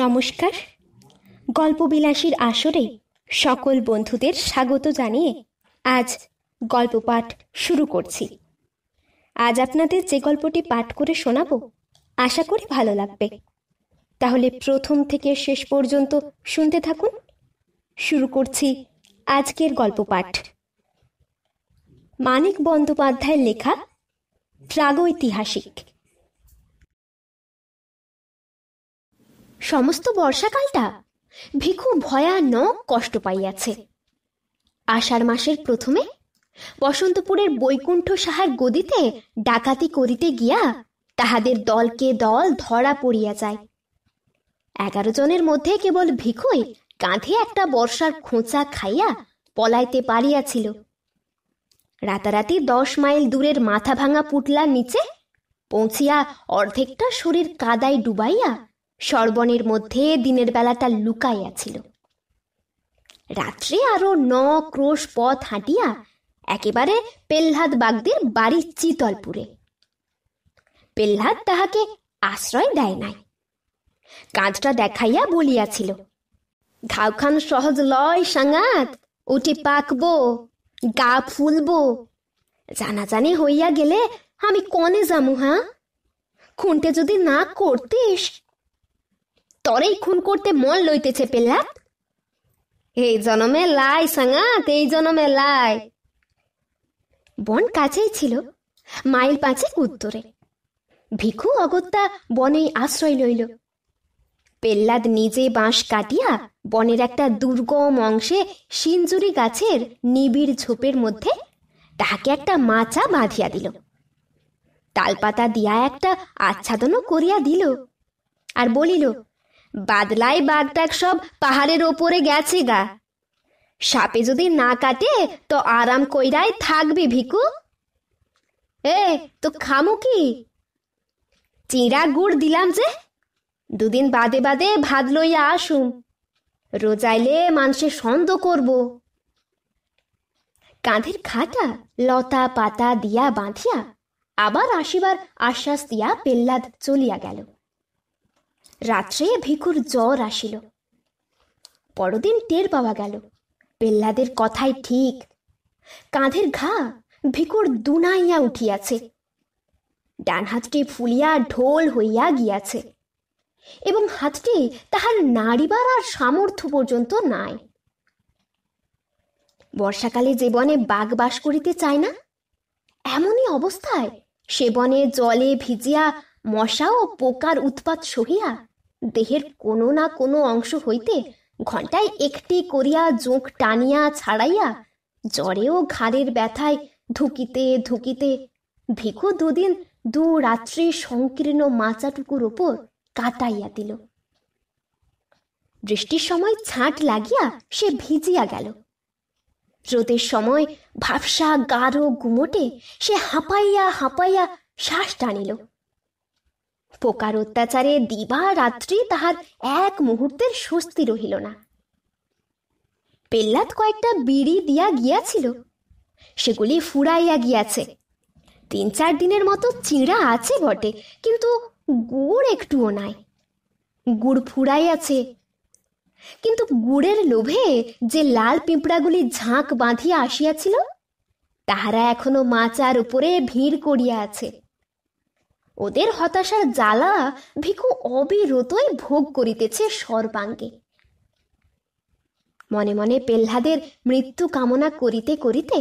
নমস্কার গল্পবিলাসীর আসরে সকল বন্ধুদের স্বাগত জানিয়ে আজ গল্প পাঠ শুরু করছি আজ আপনাদের যে গল্পটি পাঠ করে শোনাব আশা করি ভালো লাগবে তাহলে প্রথম থেকে শেষ পর্যন্ত শুনতে থাকুন শুরু করছি আজকের গল্প পাঠ মানিক বন্দ্যোপাধ্যায়ের লেখা প্রাগৈতিহাসিক সমস্ত বর্ষাকালটা ভিখু ভয়ানক কষ্ট পাইয়াছে আষাঢ় মাসের প্রথমে বসন্তপুরের বৈকুণ্ঠ সাহার গদিতে ডাকাতি করিতে গিয়া তাহাদের দলকে দল ধরা পড়িয়া যায় এগারো জনের মধ্যে কেবল ভিখুই কাঁধে একটা বর্ষার খোঁচা খাইয়া পলাইতে পারিয়াছিল রাতারাতি দশ মাইল দূরের মাথা ভাঙা পুটলার নিচে পৌঁছিয়া অর্ধেকটা শরীর কাদায় ডুবাইয়া সর্বনের মধ্যে দিনের বেলাটা লুকাইয়াছিল রাত্রে আরো ন ক্রোশ পথ হাঁটিয়া একেবারে পেল্লাদ বাগদের বাড়ির চিতলপুরে পেল্লাদ তাহাকে আশ্রয় দেয় নাই কাঁধটা দেখাইয়া বলিয়াছিল ঘাউখান সহজ লয় সাঙাত উঠে পাকবো গা ফুলবো জানাজানি হইয়া গেলে আমি কনে যামু হা খুনতে যদি না করতিস তরেই খুন করতে মন লইতেছে পেল্লা এই জনমে লাই সাঙাত এই জনমে লাই বন কাছেই ছিল মাইল পাঁচেক উত্তরে ভিখু অগত্যা বনেই আশ্রয় লইল পেল্লাদ নিজে বাঁশ কাটিয়া বনের একটা দুর্গম অংশে সিঞ্জুরি গাছের নিবিড় ঝোপের মধ্যে তাহাকে একটা মাচা বাঁধিয়া দিল তালপাতা দিয়া একটা আচ্ছাদনও করিয়া দিল আর বলিল বাদলায় বাঘটাক সব পাহাড়ের ওপরে গেছে গা সাপে যদি না কাটে তো আরাম কইরায় থাকবি ভিকু এ তো খামু কি চিরা গুড় দিলাম যে দুদিন বাদে বাদে ভাত লইয়া আসুম রোজাইলে মানুষে সন্দ করব কাঁধের খাটা লতা পাতা দিয়া বাঁধিয়া আবার আসিবার আশ্বাস দিয়া পেল্লাদ চলিয়া গেল রাত্রে ভিকুর জ্বর আসিল পরদিন টের পাওয়া গেল পেল্লাদের কথাই ঠিক কাঁধের ঘা ভিকুর দুনাইয়া উঠিয়াছে ডান হাতটি ফুলিয়া ঢোল হইয়া গিয়াছে এবং হাতটি তাহার নাড়িবার আর সামর্থ্য পর্যন্ত নাই বর্ষাকালে যে বনে বাঘ বাস করিতে চায় না এমনই অবস্থায় সে বনে জলে ভিজিয়া মশা ও পোকার উৎপাত সহিয়া দেহের কোনো না কোনো অংশ হইতে ঘন্টায় একটি করিয়া জোঁক টানিয়া ছাড়াইয়া জ্বরেও ঘাড়ের ব্যথায় ধুকিতে ধুকিতে ভিখু দুদিন দু রাত্রি সংকীর্ণ মাচাটুকুর ওপর কাটাইয়া দিল বৃষ্টির সময় ছাঁট লাগিয়া সে ভিজিয়া গেল রোদের সময় ভাবসা গাঢ় গুমোটে সে হাঁপাইয়া হাঁপাইয়া শ্বাস টানিল পোকার অত্যাচারে দিবা রাত্রি তাহার এক মুহূর্তের স্বস্তি রহিল না পেল্লাত কয়েকটা বিড়ি দিয়া গিয়াছিল সেগুলি ফুরাইয়া গিয়াছে তিন চার দিনের মতো চিঁড়া আছে বটে কিন্তু গুড় একটুও নাই গুড় ফুরাইয়াছে কিন্তু গুড়ের লোভে যে লাল পিঁপড়াগুলি ঝাঁক বাঁধিয়া আসিয়াছিল তাহারা এখনো মাচার উপরে ভিড় করিয়া আছে ওদের হতাশার জ্বালা ভিকু অবিরতই ভোগ করিতেছে সর্বাঙ্গে মনে মনে পেল্লাদের মৃত্যু কামনা করিতে করিতে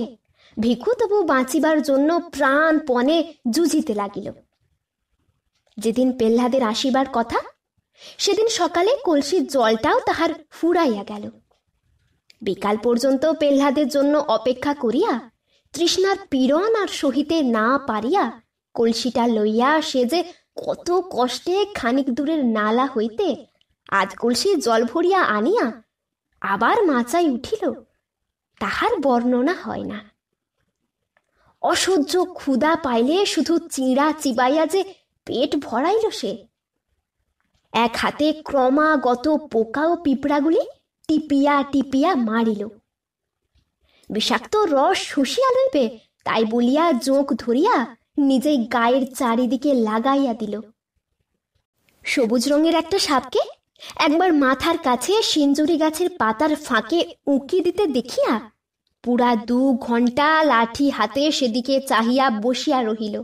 ভিখু তবু বাঁচিবার জন্য প্রাণ পণে জুঝিতে লাগিল যেদিন পেল্লাদের আসিবার কথা সেদিন সকালে কলসির জলটাও তাহার ফুরাইয়া গেল বিকাল পর্যন্ত পেল্লাদের জন্য অপেক্ষা করিয়া তৃষ্ণার পীড়ন আর সহিতে না পারিয়া কলসিটা লইয়া সে যে কত কষ্টে খানিক দূরের নালা হইতে আজ কলসি জল ভরিয়া আনিয়া আবার মাচাই উঠিল তাহার বর্ণনা হয় না অসহ্য ক্ষুদা পাইলে শুধু চিঁড়া চিবাইয়া যে পেট ভরাইল সে এক হাতে ক্রমাগত পোকা ও পিঁপড়াগুলি টিপিয়া টিপিয়া মারিল বিষাক্ত রস শুষিয়া লইবে তাই বলিয়া জোঁক ধরিয়া নিজেই গায়ের চারিদিকে লাগাইয়া দিল সবুজ রঙের একটা সাপকে একবার মাথার কাছে সিঞ্জুরি গাছের পাতার ফাঁকে উঁকি দিতে দেখিয়া পুরা দু ঘন্টা লাঠি হাতে সেদিকে চাহিয়া বসিয়া রহিল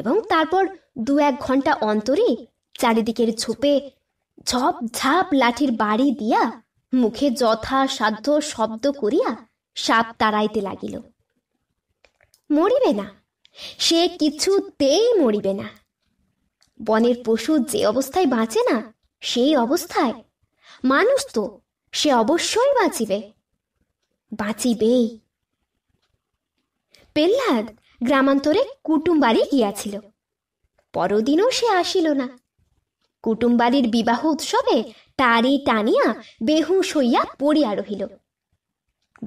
এবং তারপর দু এক ঘন্টা অন্তরে চারিদিকের ঝোপে ঝপ ঝাপ লাঠির বাড়ি দিয়া মুখে যথাসাধ্য শব্দ করিয়া সাপ তাড়াইতে লাগিল মরিবে না সে কিছুতেই মরিবে না বনের পশু যে অবস্থায় বাঁচে না সেই অবস্থায় মানুষ তো সে অবশ্যই বাঁচিবে বাঁচিবেই পেল্লাদ গ্রামান্তরে কুটুম বাড়ি গিয়াছিল পরদিনও সে আসিল না কুটুম বাড়ির বিবাহ উৎসবে তারি টানিয়া বেহুশ হইয়া পড়িয়া রহিল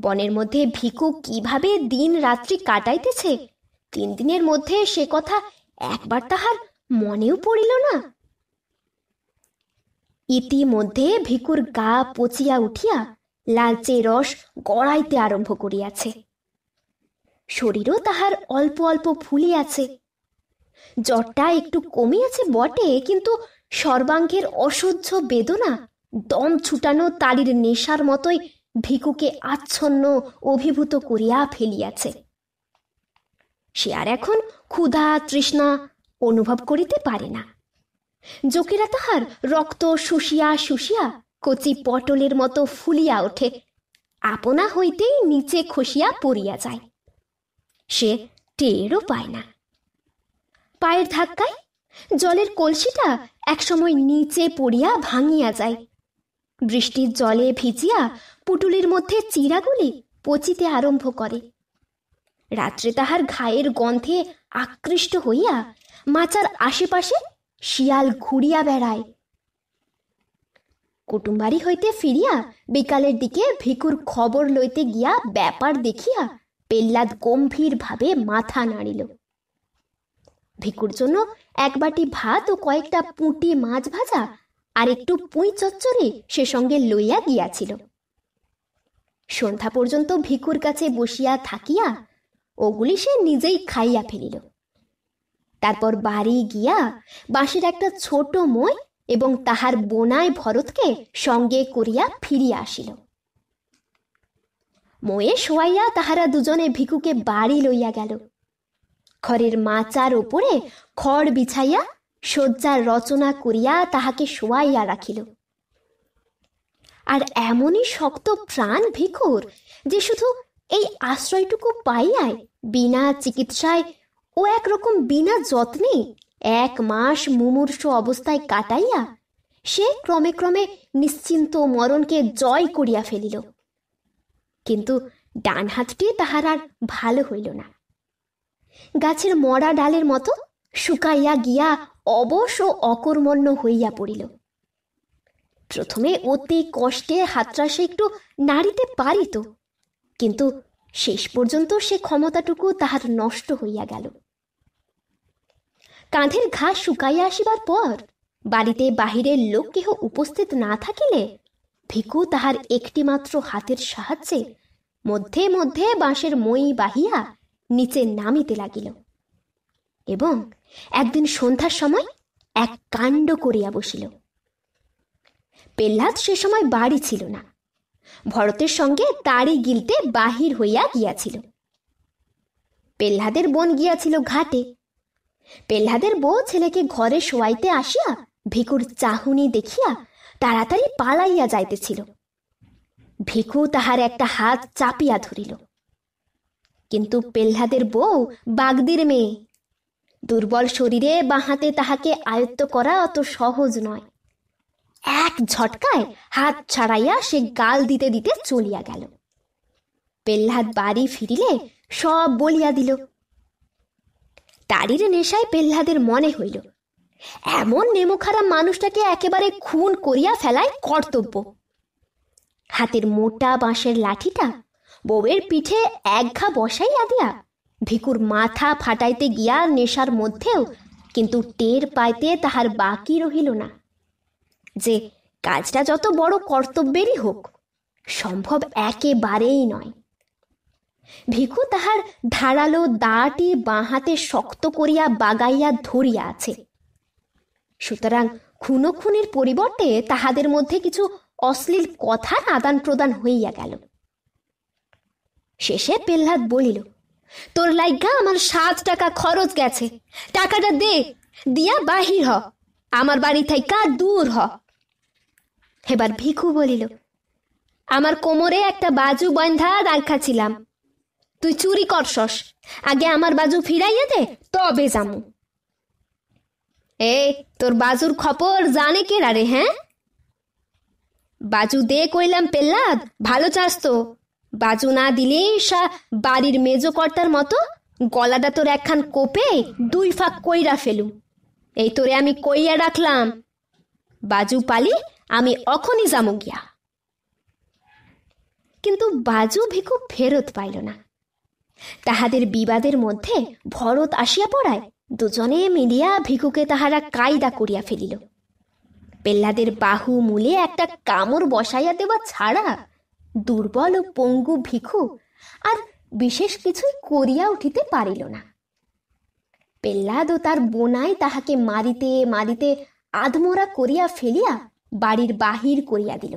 বনের মধ্যে ভিকু কিভাবে দিন রাত্রি কাটাইতেছে তিন দিনের মধ্যে সে কথা একবার তাহার মনেও পড়িল না ইতিমধ্যে ভিকুর গা পচিয়া উঠিয়া লালচে রস গড়াইতে আরম্ভ করিয়াছে শরীরও তাহার অল্প অল্প ফুলিয়াছে জ্বরটা একটু কমিয়াছে বটে কিন্তু সর্বাঙ্গের অসহ্য বেদনা দম ছুটানো তালির নেশার মতোই ভিকুকে আচ্ছন্ন অভিভূত করিয়া ফেলিয়াছে সে আর এখন ক্ষুধা তৃষ্ণা অনুভব করিতে পারে না জোকেরা তাহার রক্ত শুষিয়া শুষিয়া কচি পটলের মতো ফুলিয়া ওঠে আপনা হইতেই নিচে খসিয়া পড়িয়া যায় সে টেরও পায় না পায়ের ধাক্কায় জলের কলসিটা একসময় নিচে পড়িয়া ভাঙিয়া যায় বৃষ্টির জলে ভিজিয়া পুটুলির মধ্যে চিরাগুলি পচিতে আরম্ভ করে রাত্রে তাহার ঘায়ের গন্ধে আকৃষ্ট হইয়া মাচার আশেপাশে শিয়াল ঘুরিয়া বেড়ায় কুটুম্বাড়ি হইতে ফিরিয়া বিকালের দিকে ভিকুর খবর লইতে গিয়া ব্যাপার দেখিয়া পেল্লাদ গম্ভীরভাবে মাথা নাড়িল ভিকুর জন্য এক বাটি ভাত ও কয়েকটা পুঁটি মাছ ভাজা আর একটু পুঁই চচ্চড়ি সে সঙ্গে লইয়া গিয়াছিল সন্ধ্যা পর্যন্ত ভিকুর কাছে বসিয়া থাকিয়া ওগুলি সে নিজেই খাইয়া ফেলিল তারপর বাড়ি গিয়া বাঁশের একটা ছোট মই এবং তাহার বোনায় ভরতকে সঙ্গে করিয়া ফিরিয়া আসিল ময়ে শোয়াইয়া তাহারা দুজনে ভিকুকে বাড়ি লইয়া গেল খড়ের মাচার ওপরে খড় বিছাইয়া শয্যার রচনা করিয়া তাহাকে শোয়াইয়া রাখিল আর এমনই শক্ত প্রাণ ভিকুর যে শুধু এই আশ্রয়টুকু পাইয়াই বিনা চিকিৎসায় ও একরকম বিনা যত্নে এক মাস মুমূর্ষ অবস্থায় কাটাইয়া সে ক্রমে ক্রমে নিশ্চিন্ত মরণকে জয় করিয়া ফেলিল কিন্তু ডান হাতটি তাহার আর ভালো হইল না গাছের মরা ডালের মতো শুকাইয়া গিয়া অবশ ও অকর্মণ্য হইয়া পড়িল প্রথমে অতি কষ্টে হাতরা সে একটু নাড়িতে পারিত কিন্তু শেষ পর্যন্ত সে ক্ষমতাটুকু তাহার নষ্ট হইয়া গেল কাঁধের ঘা শুকাইয়া আসিবার পর বাড়িতে বাহিরের লোক কেহ উপস্থিত না থাকিলে ভিকু তাহার একটিমাত্র হাতের সাহায্যে মধ্যে মধ্যে বাঁশের মই বাহিয়া নিচে নামিতে লাগিল এবং একদিন সন্ধ্যার সময় এক কাণ্ড করিয়া বসিল পেল্লাদ সে সময় বাড়ি ছিল না ভরতের সঙ্গে তাড়ি গিলতে বাহির হইয়া গিয়াছিল পেল্লাদের বোন গিয়াছিল ঘাটে পেল্লাদের বউ ছেলেকে ঘরে শোয়াইতে আসিয়া ভিকুর চাহুনি দেখিয়া তাড়াতাড়ি পালাইয়া যাইতেছিল ভিকু তাহার একটা হাত চাপিয়া ধরিল কিন্তু পেল্লাদের বউ বাগদির মেয়ে দুর্বল শরীরে হাতে তাহাকে আয়ত্ত করা অত সহজ নয় এক ঝটকায় হাত ছাড়াইয়া সে গাল দিতে দিতে চলিয়া গেল পেল্লাদ বাড়ি ফিরিলে সব বলিয়া দিল তারির নেশায় পেল্লাদের মনে হইল এমন নেমোখারাম মানুষটাকে একেবারে খুন করিয়া ফেলায় কর্তব্য হাতের মোটা বাঁশের লাঠিটা বউয়ের পিঠে এক ঘা বসাইয়া দিয়া ভিকুর মাথা ফাটাইতে গিয়া নেশার মধ্যেও কিন্তু টের পাইতে তাহার বাকি রহিল না যে কাজটা যত বড় কর্তব্যেরই হোক সম্ভব একেবারেই নয় ভিখু তাহার ধারালো দাটি বাঁ হাতে শক্ত করিয়া বাগাইয়া ধরিয়া আছে সুতরাং খুনের পরিবর্তে তাহাদের মধ্যে কিছু অশ্লীল কথার আদান প্রদান হইয়া গেল শেষে পেল্লাদ বলিল তোর লাইগা আমার সাত টাকা খরচ গেছে টাকাটা দে দিয়া বাহির হ আমার বাড়ি থাইকা দূর হ এবার ভিখু বলিল আমার কোমরে একটা বাজু বন্ধা ছিলাম তুই চুরি করসস আগে আমার বাজু ফিরাইয়া দে তবে যামু এ তোর বাজুর খবর জানে কে রে হ্যাঁ বাজু দে কইলাম পেল্লাদ ভালো চাস তো বাজু না দিলে সা বাড়ির মেজকর্তার মতো গলাটা তোর একখান কোপে দুই ফাঁক কইরা ফেলু এই তোরে আমি কইয়া রাখলাম বাজু পালি আমি অখনই যাম গিয়া কিন্তু বাজু ভিখু ফেরত পাইল না তাহাদের বিবাদের মধ্যে ভরত আসিয়া পড়ায় দুজনে মিলিয়া ভিখুকে তাহারা কায়দা করিয়া ফেলিল পেল্লাদের বাহু মূলে একটা কামড় বসাইয়া দেওয়া ছাড়া দুর্বল ও পঙ্গু ভিক্ষু আর বিশেষ কিছুই করিয়া উঠিতে পারিল না পেল্লাদ ও তার বোনাই তাহাকে মারিতে মারিতে আধমরা করিয়া ফেলিয়া বাড়ির বাহির করিয়া দিল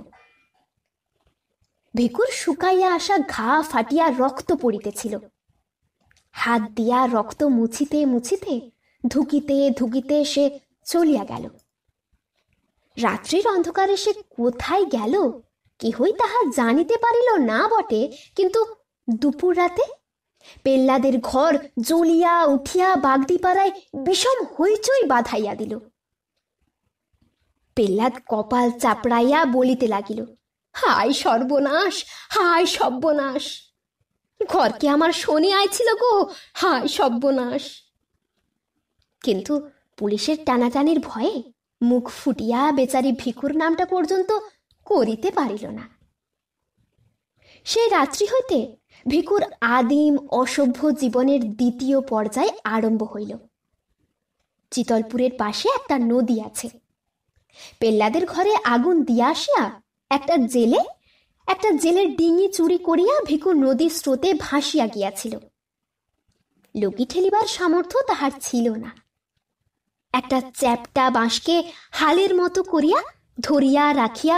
ভিকুর শুকাইয়া আসা ঘা ফাটিয়া রক্ত পড়িতেছিল হাত দিয়া রক্ত মুছিতে মুছিতে ধুকিতে ধুকিতে সে চলিয়া গেল রাত্রির অন্ধকারে সে কোথায় গেল কেহই তাহা জানিতে পারিল না বটে কিন্তু দুপুর রাতে পেল্লাদের ঘর জ্বলিয়া উঠিয়া বাগদিপাড়ায় বিষম হইচই বাঁধাইয়া দিল প্রহ্লাদ কপাল চাপড়াইয়া বলিতে লাগিল হায় সর্বনাশ হায় ঘর ঘরকে আমার শনি আইছিল গো হায় সব্যনাশ কিন্তু পুলিশের টানাটানির ভয়ে মুখ ফুটিয়া বেচারি ভিকুর নামটা পর্যন্ত করিতে পারিল না সেই রাত্রি হইতে ভিকুর আদিম অসভ্য জীবনের দ্বিতীয় পর্যায়ে আরম্ভ হইল চিতলপুরের পাশে একটা নদী আছে পেল্লাদের ঘরে আগুন দিয়া আসিয়া একটা জেলে একটা জেলের ডিঙি চুরি করিয়া ভিকু নদীর স্রোতে ভাসিয়া গিয়াছিল লগি ঠেলিবার সামর্থ্য তাহার ছিল না একটা চ্যাপটা বাঁশকে হালের মতো করিয়া ধরিয়া রাখিয়া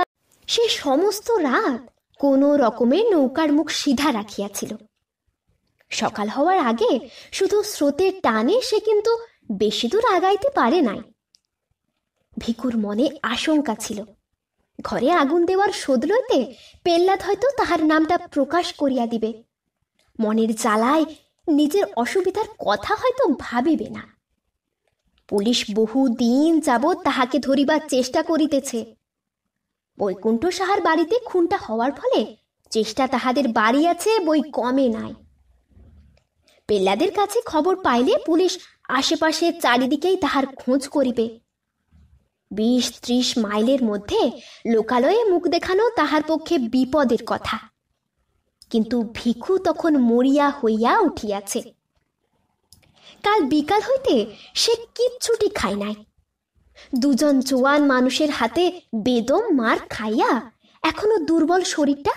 সে সমস্ত রাত কোনো রকমের নৌকার মুখ সিধা রাখিয়াছিল সকাল হওয়ার আগে শুধু স্রোতের টানে সে কিন্তু বেশি দূর আগাইতে পারে নাই ভিকুর মনে আশঙ্কা ছিল ঘরে আগুন দেওয়ার লইতে পেল্লাদ হয়তো তাহার নামটা প্রকাশ করিয়া দিবে মনের জ্বালায় নিজের অসুবিধার কথা হয়তো ভাবিবে না পুলিশ বহু দিন যাবৎ তাহাকে ধরিবার চেষ্টা করিতেছে বৈকুণ্ঠ সাহার বাড়িতে খুনটা হওয়ার ফলে চেষ্টা তাহাদের বাড়ি আছে বই কমে নাই পেল্লাদের কাছে খবর পাইলে পুলিশ আশেপাশে চারিদিকেই তাহার খোঁজ করিবে বিশ ত্রিশ মাইলের মধ্যে লোকালয়ে মুখ দেখানো তাহার পক্ষে বিপদের কথা কিন্তু ভিখু তখন মরিয়া হইয়া উঠিয়াছে কাল বিকাল হইতে সে কিচ্ছুটি খায় নাই দুজন জোয়ান মানুষের হাতে বেদম মার খাইয়া এখনো দুর্বল শরীরটা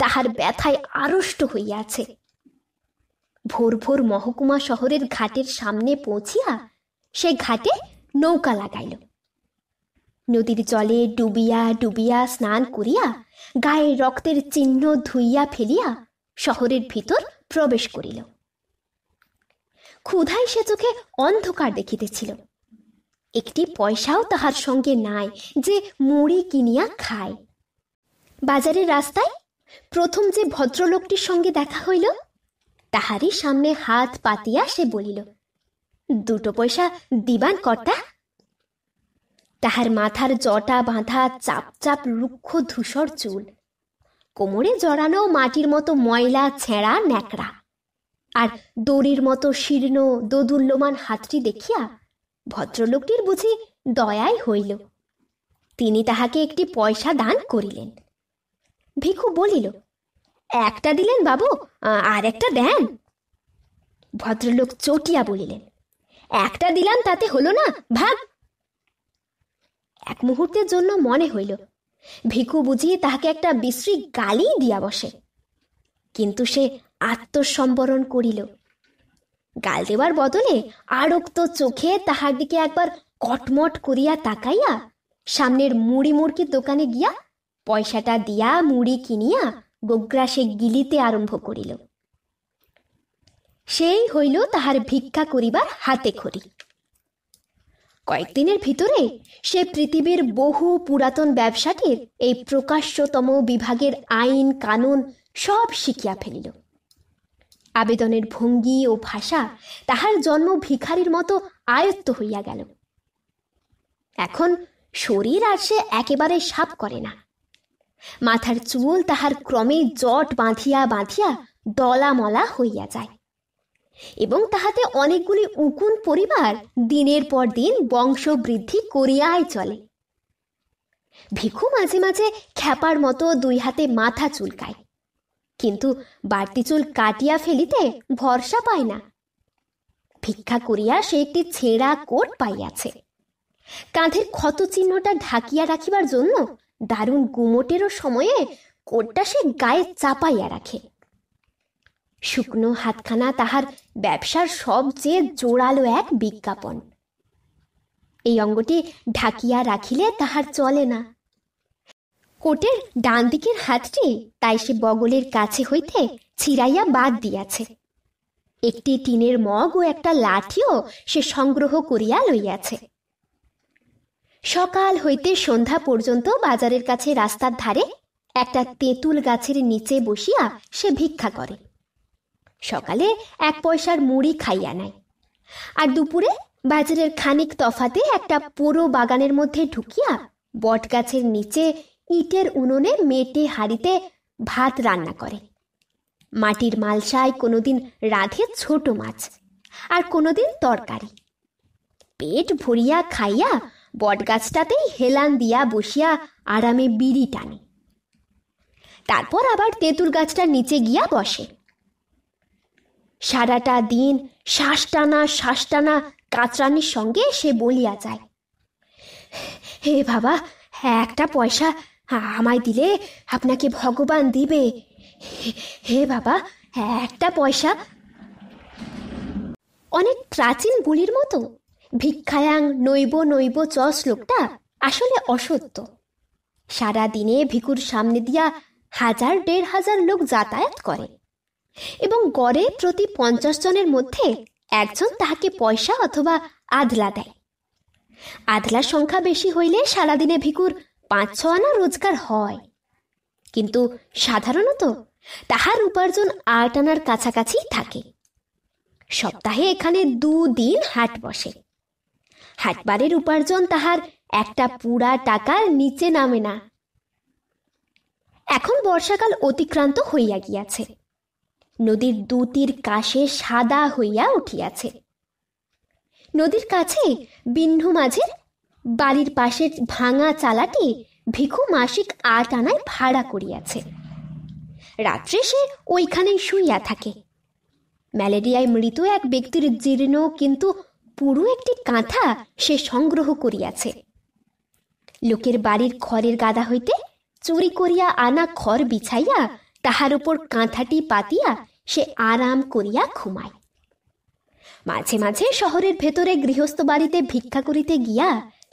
তাহার ব্যথায় আড়ষ্ট হইয়াছে ভোর ভোর মহকুমা শহরের ঘাটের সামনে পৌঁছিয়া সে ঘাটে নৌকা লাগাইল নদীর জলে ডুবিয়া ডুবিয়া স্নান করিয়া গায়ে রক্তের চিহ্ন ধুইয়া ফেলিয়া শহরের ভিতর প্রবেশ করিল ক্ষুধাই সে চোখে অন্ধকার দেখিতেছিল একটি পয়সাও তাহার সঙ্গে নাই যে মুড়ি কিনিয়া খায় বাজারের রাস্তায় প্রথম যে ভদ্রলোকটির সঙ্গে দেখা হইল তাহারই সামনে হাত পাতিয়া সে বলিল দুটো পয়সা দিবান কর্তা তাহার মাথার জটা বাঁধা চাপচাপ রুক্ষ ধূসর চুল কোমরে জড়ানো মাটির মতো ময়লা ছেঁড়া ন্যাকড়া আর দড়ির মতো শীর্ণ দোদুল্যমান হাতটি দেখিয়া ভদ্রলোকটির বুঝি দয়াই হইল তিনি তাহাকে একটি পয়সা দান করিলেন ভিখু বলিল একটা দিলেন বাবু আর একটা দেন ভদ্রলোক চটিয়া বলিলেন একটা দিলাম তাতে হলো না ভাগ এক মুহূর্তের জন্য মনে হইল ভিকু বুঝি তাহাকে একটা বিশ্রী গালি দিয়া বসে কিন্তু সে আত্মসম্বরণ করিল গাল দেওয়ার বদলে আরক্ত চোখে তাহার দিকে একবার কটমট করিয়া তাকাইয়া সামনের মুড়ি মুড়কির দোকানে গিয়া পয়সাটা দিয়া মুড়ি কিনিয়া সে গিলিতে আরম্ভ করিল সেই হইল তাহার ভিক্ষা করিবার হাতে খড়ি কয়েকদিনের ভিতরে সে পৃথিবীর বহু পুরাতন ব্যবসাটির এই প্রকাশ্যতম বিভাগের আইন কানুন সব শিখিয়া ফেলিল আবেদনের ভঙ্গি ও ভাষা তাহার জন্ম ভিখারির মতো আয়ত্ত হইয়া গেল এখন শরীর আর সে একেবারে সাপ করে না মাথার চুল তাহার ক্রমে জট বাঁধিয়া বাঁধিয়া দলামলা হইয়া যায় এবং তাহাতে অনেকগুলি উকুন পরিবার দিনের পর দিন বংশবৃদ্ধি করিয়াই চলে ভিখু মাঝে মাঝে খ্যাপার মতো দুই হাতে মাথা চুলকায় কিন্তু বাড়তি চুল কাটিয়া ফেলিতে ভরসা পায় না ভিক্ষা করিয়া সে একটি ছেঁড়া কোট পাইয়াছে কাঁধের ক্ষত চিহ্নটা ঢাকিয়া রাখিবার জন্য দারুণ গুমোটেরও সময়ে কোটটা সে গায়ে চাপাইয়া রাখে শুকনো হাতখানা তাহার ব্যবসার সবচেয়ে জোরালো এক বিজ্ঞাপন এই অঙ্গটি ঢাকিয়া রাখিলে তাহার চলে না কোটের ডান দিকের হাতটি তাই সে বগলের কাছে হইতে ছিড়াইয়া বাদ দিয়াছে একটি টিনের মগ ও একটা লাঠিও সে সংগ্রহ করিয়া লইয়াছে সকাল হইতে সন্ধ্যা পর্যন্ত বাজারের কাছে রাস্তার ধারে একটা তেঁতুল গাছের নিচে বসিয়া সে ভিক্ষা করে সকালে এক পয়সার মুড়ি খাইয়া নেয় আর দুপুরে বাজারের খানিক তফাতে একটা পুরো বাগানের মধ্যে ঢুকিয়া বট গাছের নিচে ইটের উনুনে মেটে হাড়িতে ভাত রান্না করে মাটির মালসায় কোনোদিন রাধে ছোট মাছ আর কোনোদিন তরকারি পেট ভরিয়া খাইয়া বটগাছটাতেই হেলান দিয়া বসিয়া আরামে বিড়ি টানে তারপর আবার তেঁতুল গাছটার নিচে গিয়া বসে সারাটা দিন শ্বাস টানা শ্বাস টানা সঙ্গে সে বলিয়া যায় হে বাবা একটা পয়সা আমায় দিলে আপনাকে ভগবান দিবে হে বাবা একটা পয়সা অনেক প্রাচীন বলির মতো ভিক্ষায়াং নৈব নৈব চ শ্লোকটা আসলে অসত্য সারা দিনে ভিকুর সামনে দিয়া হাজার দেড় হাজার লোক যাতায়াত করে এবং গড়ে প্রতি পঞ্চাশ জনের মধ্যে একজন তাহাকে পয়সা অথবা আধলা দেয় আধলার সংখ্যা বেশি হইলে সারাদিনে ভিকুর পাঁচ ছ আনা রোজগার হয় কিন্তু সাধারণত তাহার উপার্জন আট আনার কাছাকাছি থাকে সপ্তাহে এখানে দুদিন হাট বসে হাটবারের উপার্জন তাহার একটা পুরা টাকার নিচে নামে না এখন বর্ষাকাল অতিক্রান্ত হইয়া গিয়াছে নদীর দুতির কাশে সাদা হইয়া উঠিয়াছে নদীর কাছে বিন্ন মাঝের বাড়ির পাশের ভাঙা চালাটি ভিখু মাসিক আট আনায় ভাড়া করিয়াছে রাত্রে সে ওইখানেই শুইয়া থাকে ম্যালেরিয়ায় মৃত এক ব্যক্তির জীর্ণ কিন্তু পুরো একটি কাঁথা সে সংগ্রহ করিয়াছে লোকের বাড়ির খড়ের গাদা হইতে চুরি করিয়া আনা খড় বিছাইয়া তাহার উপর কাঁথাটি পাতিয়া সে আরাম করিয়া ঘুমায় মাঝে মাঝে শহরের ভেতরে গৃহস্থ বাড়িতে ভিক্ষা করিতে গিয়া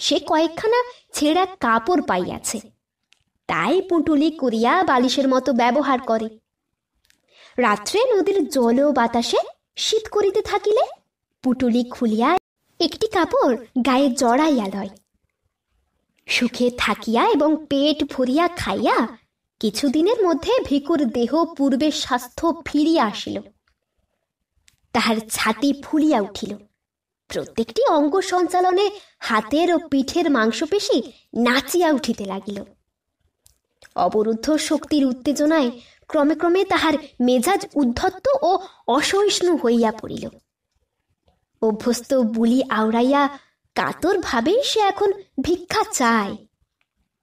সে কয়েকখানা ছেঁড়া কাপড় পাইয়াছে তাই পুঁটুলি করিয়া বালিশের মতো ব্যবহার করে রাত্রে নদীর জল ও বাতাসে শীত করিতে থাকিলে পুটুলি খুলিয়া একটি কাপড় গায়ে জড়াইয়া লয় সুখে থাকিয়া এবং পেট ভরিয়া খাইয়া কিছুদিনের মধ্যে ভিকুর দেহ পূর্বে স্বাস্থ্য ফিরিয়া আসিল তাহার ছাতি ফুলিয়া উঠিল প্রত্যেকটি অঙ্গ সঞ্চালনে হাতের ও পিঠের মাংসপেশি নাচিয়া উঠিতে লাগিল অবরুদ্ধ শক্তির উত্তেজনায় ক্রমে ক্রমে তাহার মেজাজ উদ্ধত্ত ও অসহিষ্ণু হইয়া পড়িল অভ্যস্ত বুলি আওড়াইয়া কাতর ভাবেই সে এখন ভিক্ষা চায়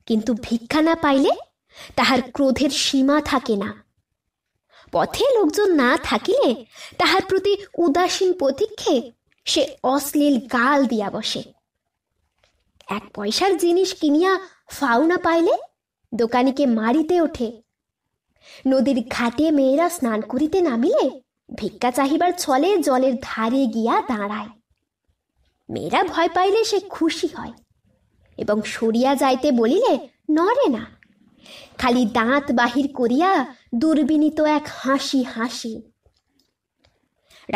কিন্তু ভিক্ষা না পাইলে তাহার ক্রোধের সীমা থাকে না পথে লোকজন না থাকিলে তাহার প্রতি উদাসীন প্রতীক্ষে সে অশ্লীল গাল দিয়া বসে এক পয়সার জিনিস কিনিয়া ফাউনা পাইলে দোকানিকে মারিতে ওঠে নদীর ঘাটে মেয়েরা স্নান করিতে নামিলে ভিক্ষা চাহিবার ছলে জলের ধারে গিয়া দাঁড়ায় মেয়েরা ভয় পাইলে সে খুশি হয় এবং সরিয়া যাইতে বলিলে নরে না খালি দাঁত বাহির করিয়া দুর্বিনীত এক হাসি হাসি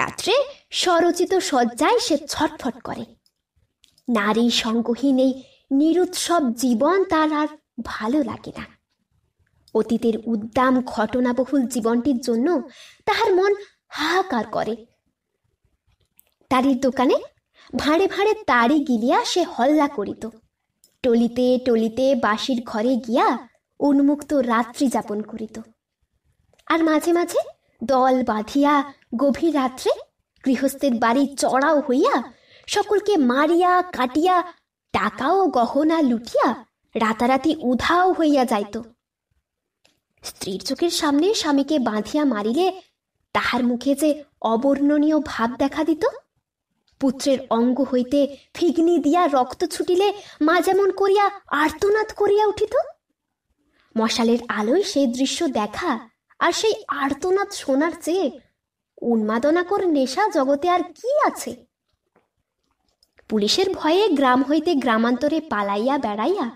রাত্রে স্বরচিত শয্যায় সে ছটফট করে নারী সঙ্গহীন এই নিরুৎসব জীবন তার আর ভালো লাগে না অতীতের উদ্দাম ঘটনাবহুল জীবনটির জন্য তাহার মন হাহাকার করে তারির দোকানে ভাঁড়ে ভাঁড়ে তারি গিলিয়া সে হল্লা করিত টলিতে টলিতে বাসির ঘরে গিয়া উন্মুক্ত রাত্রি যাপন করিত আর মাঝে মাঝে দল বাঁধিয়া গভীর রাত্রে গৃহস্থের বাড়ি চড়াও হইয়া সকলকে মারিয়া কাটিয়া টাকাও গহনা লুটিয়া রাতারাতি উধাও হইয়া যাইত স্ত্রীর চোখের সামনে স্বামীকে বাঁধিয়া মারিলে তাহার মুখে যে অবর্ণনীয় ভাব দেখা দিত পুত্রের অঙ্গ হইতে ফিগনি দিয়া রক্ত ছুটিলে মা যেমন করিয়া আর্তনাদ করিয়া উঠিত মশালের আলোয় সেই দৃশ্য দেখা আর সেই আর্তনাদ শোনার চেয়ে উন্মাদনাকর নেশা জগতে আর কি আছে পুলিশের ভয়ে গ্রাম হইতে গ্রামান্তরে পালাইয়া বেড়াইয়া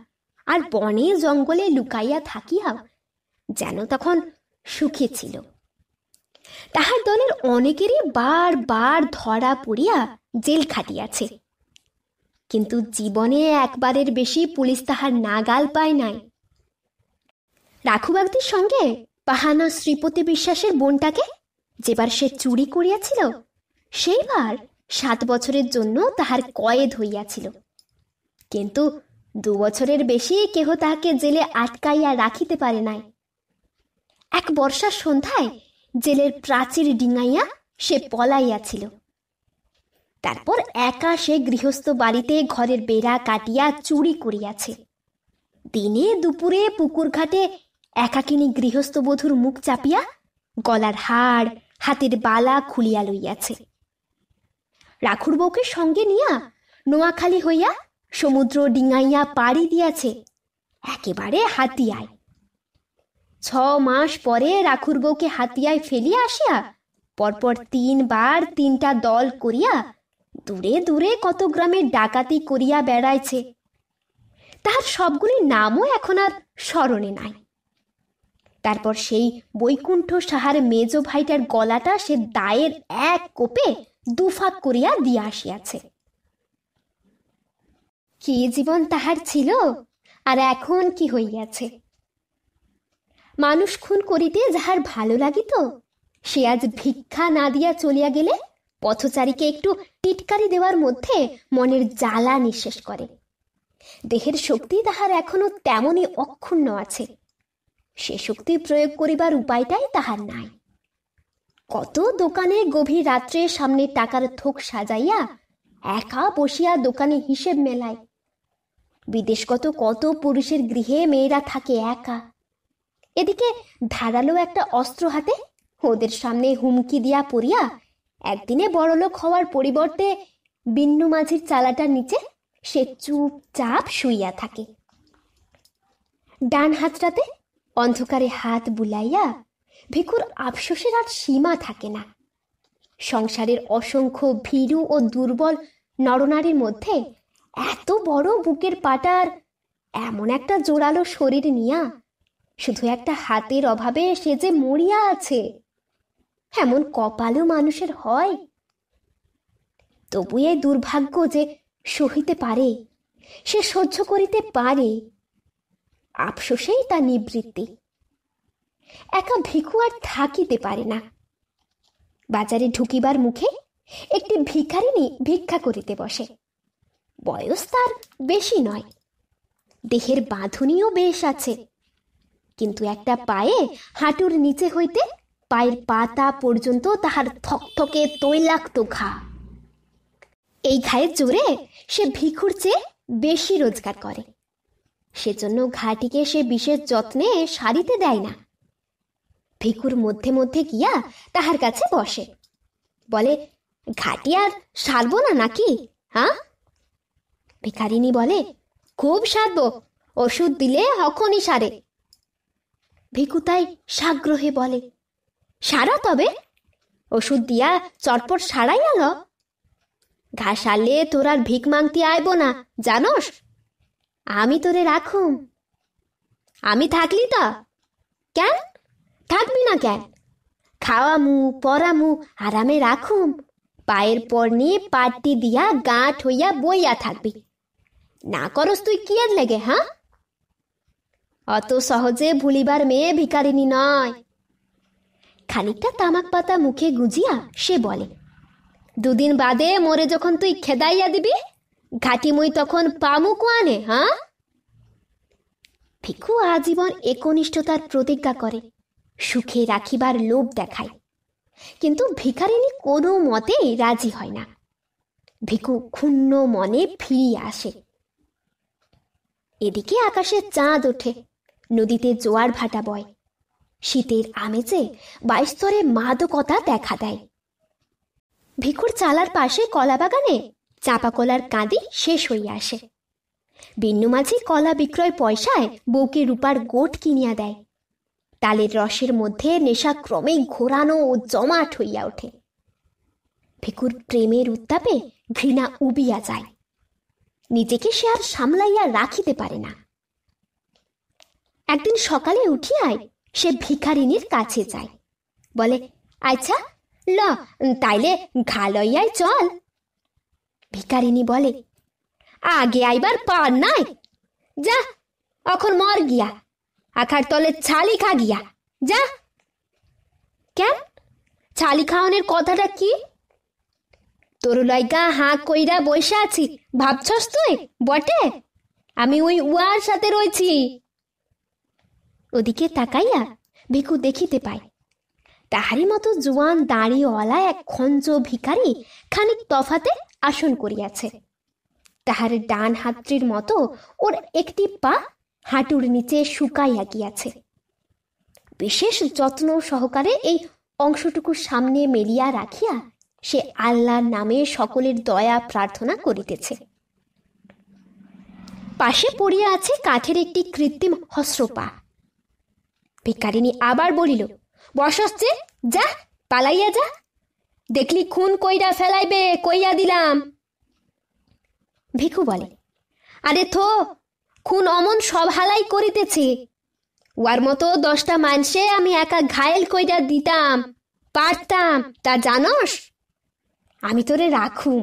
আর বনে জঙ্গলে লুকাইয়া থাকিয়া যেন তখন সুখী ছিল তাহার দলের অনেকেরই বার বার ধরা পড়িয়া জেল খাটিয়াছে কিন্তু জীবনে একবারের বেশি পুলিশ তাহার নাগাল পায় নাই রাখু বাগদির সঙ্গে পাহানা শ্রীপতি বিশ্বাসের বোনটাকে যেবার সে চুরি করিয়াছিল সেইবার সাত বছরের জন্য তাহার কয়েদ হইয়াছিল কিন্তু দু বছরের বেশি কেহ তাহাকে জেলে আটকাইয়া রাখিতে পারে নাই এক বর্ষার সন্ধ্যায় জেলের প্রাচীর ডিঙাইয়া সে পলাইয়াছিল তারপর একা সে গৃহস্থ বাড়িতে ঘরের বেড়া কাটিয়া চুরি করিয়াছে দিনে দুপুরে পুকুর ঘাটে একাকিনী গৃহস্থবধূর মুখ চাপিয়া গলার হাড় হাতের বালা খুলিয়া লইয়াছে রাখুর বউকে সঙ্গে নিয়া নোয়াখালী হইয়া সমুদ্র ডিঙাইয়া পাড়ি দিয়াছে একেবারে হাতিয়ায় ছ মাস পরে রাখুর বউকে হাতিয়ায় ফেলিয়া আসিয়া পরপর তিনবার তিনটা দল করিয়া দূরে দূরে কত গ্রামে ডাকাতি করিয়া বেড়াইছে তাহার সবগুলি নামও এখন আর স্মরণে নাই তারপর সেই বৈকুণ্ঠ সাহার মেজ ভাইটার গলাটা সে দায়ের এক কোপে দুফাক করিয়া দিয়া আসিয়াছে কি জীবন তাহার ছিল আর এখন কি হইয়াছে মানুষ খুন করিতে যাহার ভালো লাগিত সে আজ ভিক্ষা না দিয়া চলিয়া গেলে পথচারীকে একটু টিটকারি দেওয়ার মধ্যে মনের জ্বালা নিঃশেষ করে দেহের শক্তি তাহার এখনো তেমনই অক্ষুণ্ণ আছে সে শক্তি প্রয়োগ করিবার উপায়টাই তাহার নাই কত দোকানে গভীর রাত্রে সামনে টাকার থোক সাজাইয়া একা বসিয়া দোকানে হিসেব মেলায় বিদেশগত কত পুরুষের গৃহে মেয়েরা থাকে একা এদিকে ধারালো একটা অস্ত্র হাতে ওদের সামনে হুমকি দিয়া পড়িয়া একদিনে বড়লোক হওয়ার পরিবর্তে বিন্নু মাঝির চালাটার নিচে সে চুপচাপ শুইয়া থাকে ডান হাতটাতে অন্ধকারে হাত বুলাইয়া ভিকুর আফসোসের আর সীমা থাকে না সংসারের অসংখ্য ভীরু ও দুর্বল নরনারীর মধ্যে এত বড় বুকের পাটার এমন একটা জোরালো শরীর নিয়া শুধু একটা হাতের অভাবে সে যে মরিয়া আছে এমন কপালও মানুষের হয় তবু এই দুর্ভাগ্য যে সহিতে পারে সে সহ্য করিতে পারে আপসোসেই তা নিবৃত্তি একা ভিখু আর থাকিতে পারে না বাজারে ঢুকিবার মুখে একটি ভিখারিণী ভিক্ষা করিতে বসে বয়স তার বেশি নয় দেহের বাঁধনীও বেশ আছে কিন্তু একটা পায়ে হাঁটুর নিচে হইতে পায়ের পাতা পর্যন্ত তাহার থকথকে তৈলাক্ত ঘা এই ঘায়ে জোরে সে ভিখুর চেয়ে বেশি রোজগার করে সেজন্য ঘাটিকে সে বিশেষ যত্নে সারিতে দেয় না ভিকুর মধ্যে মধ্যে গিয়া তাহার কাছে বসে বলে ঘাটি আর সারবো না নাকি হ্যাঁ ভিখারিনী বলে খুব সারব ওষুধ দিলে হখনই সারে ভিকু তাই সাগ্রহে বলে সারা তবে ওষুধ দিয়া চটপট সারাই আলো ঘা সারলে তোর আর ভিক মাংতি আইব না জানোস আমি তোরে রাখুম আমি থাকলি তা কেন থাকবি না কেন খাওয়ামু পরামু আরামে রাখুম পায়ের পর নিয়ে পাটি দিয়া গাঁট হইয়া বইয়া থাকবি না করস তুই কি আর লেগে হ্যাঁ অত সহজে ভুলিবার মেয়ে ভিকারিনী নয় খানিকটা তামাক পাতা মুখে গুজিয়া সে বলে দুদিন বাদে মোরে যখন তুই খেদাইয়া দিবি ঘাটিমুই তখন পামুকও আনে হ্যাঁ ভিক্ষু আজীবন একনিষ্ঠতার প্রতিজ্ঞা করে সুখে রাখিবার লোভ দেখায় কিন্তু ভিখারিণী কোনো মতে রাজি হয় না ভিকু ক্ষুণ্ণ মনে ফিরিয়ে আসে এদিকে আকাশে চাঁদ ওঠে নদীতে জোয়ার ভাটা বয় শীতের আমেজে বাইস্তরে মাদকতা দেখা দেয় ভিকুর চালার পাশে কলা বাগানে চাপা কলার কাঁদি শেষ হইয়া আসে বিন্নু মাঝি কলা বিক্রয় পয়সায় বউকে রূপার গোট কিনিয়া দেয় তালের রসের মধ্যে নেশা ক্রমেই ঘোরানো ও জমাট হইয়া ওঠে ভিকুর প্রেমের উত্তাপে ঘৃণা উবিয়া যায় নিজেকে সে আর সামলাইয়া রাখিতে পারে না একদিন সকালে উঠিয়ায় সে ভিখারিনীর কাছে যায় বলে আচ্ছা ল তাইলে ঘা লইয়াই চল ভিকারিনী বলে আগে আইবার পার নাই যা অখন মর গিয়া আখার তলে ছালি খা গিয়া যা কেন ছালি খাওয়ানোর কথাটা কি তোর লয়কা হাঁ কইরা বসে আছি ভাবছস তুই বটে আমি ওই উয়ার সাথে রয়েছি ওদিকে তাকাইয়া ভিকু দেখিতে পায় তাহারি মতো জুয়ান দাঁড়িওয়ালা এক খঞ্জ ভিখারি খানিক তফাতে আসন করিয়াছে তাহার ডান হাতটির মতো ওর একটি পা হাঁটুর নিচে শুকাইয়া গিয়াছে বিশেষ যত্ন সহকারে এই অংশটুকু সামনে মেলিয়া রাখিয়া সে আল্লাহর নামে সকলের দয়া প্রার্থনা করিতেছে পাশে পড়িয়া আছে কাঠের একটি কৃত্রিম হস্রপা ভিকারিনী আবার বলিল বসসছে যা পালাইয়া যা দেখলি খুন কইরা ফেলাইবে কইয়া দিলাম ভিখু বলে আরে থো খুন অমন সব হালাই করিতেছে ওয়ার মতো দশটা মানুষে আমি একা ঘায়েল কইরা দিতাম পারতাম তা জানস আমি তোরে রাখু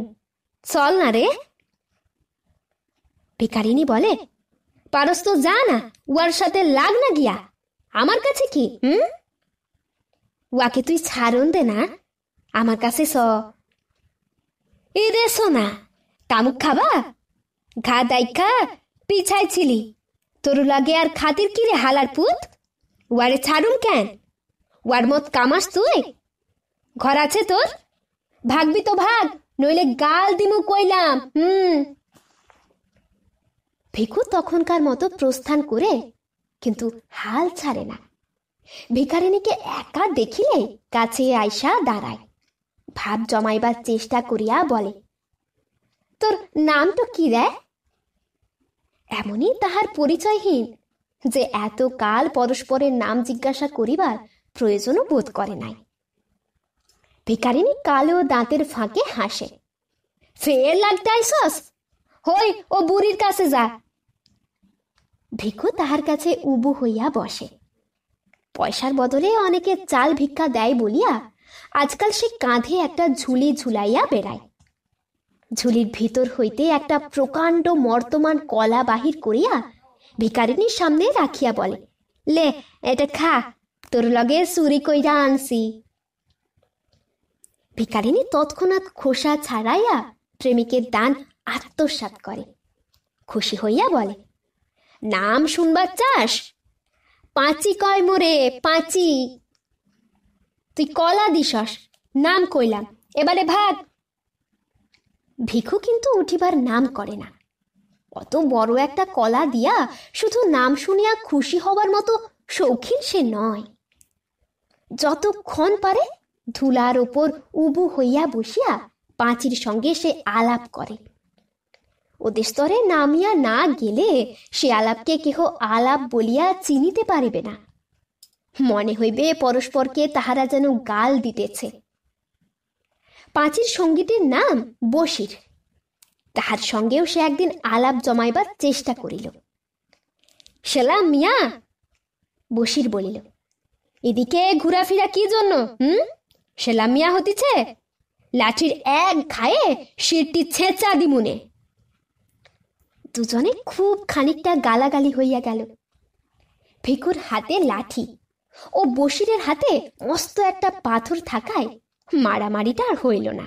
চল না রে ভিকারিনী বলে পারস তো যা না ওয়ার সাথে লাগ না গিয়া আমার কাছে কি হুম ওয়াকে তুই ছাড়ন দে না আমার কাছে স এ রে সোনা তামুক খাবা ঘা দাইখা পিছাইছিলি তোর লাগে আর খাতির কিরে হালার পুত ওয়ারে ছাড়ুন কেন ওয়ার মত কামাস তুই ঘর আছে তোর ভাগবি তো ভাগ নইলে গাল দিমু কইলাম হুম ভিকু তখনকার মতো প্রস্থান করে কিন্তু হাল ছাড়ে না ভিখারিণীকে একা দেখিলে কাছে আইসা দাঁড়ায় ভাব জমাইবার চেষ্টা করিয়া বলে তোর নাম তো কি রে এমনই তাহার পরিচয়হীন যে এত কাল পরস্পরের নাম জিজ্ঞাসা করিবার প্রয়োজনও বোধ করে নাই ভিকারিণী কালো দাঁতের ফাঁকে হাসে ফের লাগতে আইসস হই ও বুড়ির কাছে যা ভিখু তাহার কাছে উবু হইয়া বসে পয়সার বদলে অনেকে চাল ভিক্ষা দেয় বলিয়া আজকাল সে কাঁধে একটা ঝুলি ঝুলাইয়া বেড়ায় ঝুলির ভিতর হইতে একটা প্রকাণ্ড মর্তমান কলা বাহির করিয়া ভিকারিনীর সামনে রাখিয়া বলে লে এটা খা তোর লগে চুরি কইরা আনছি ভিকারিনী তৎক্ষণাৎ খোসা ছাড়াইয়া প্রেমিকের দান আত্মসাত করে খুশি হইয়া বলে নাম শুনবার চাস পাঁচি কয় মোরে পাঁচি তুই কলা দিসস নাম কইলাম এবারে ভাগ ভিখু কিন্তু উঠিবার নাম করে না অত বড় একটা কলা দিয়া শুধু নাম শুনিয়া খুশি হবার মতো শৌখিন সে নয় যতক্ষণ পারে ধুলার ওপর উবু হইয়া বসিয়া পাঁচির সঙ্গে সে আলাপ করে ওদের স্তরে নামিয়া না গেলে সে আলাপকে কেহ আলাপ বলিয়া চিনিতে পারিবে না মনে হইবে পরস্পরকে তাহারা যেন গাল দিতেছে পাঁচির সঙ্গীতের নাম বসির তাহার সঙ্গেও সে একদিন আলাপ জমাইবার চেষ্টা করিল সেলাম মিয়া বসির বলিল এদিকে ঘুরাফিরা কি জন্য হুম সেলাম মিয়া হতিছে লাঠির এক ঘায়ে শিরটি ছেঁচা দিমুনে দুজনে খুব খানিকটা গালাগালি হইয়া গেল ভিকুর হাতে লাঠি ও বসিরের হাতে মস্ত একটা পাথর থাকায় মারামারিটা আর হইল না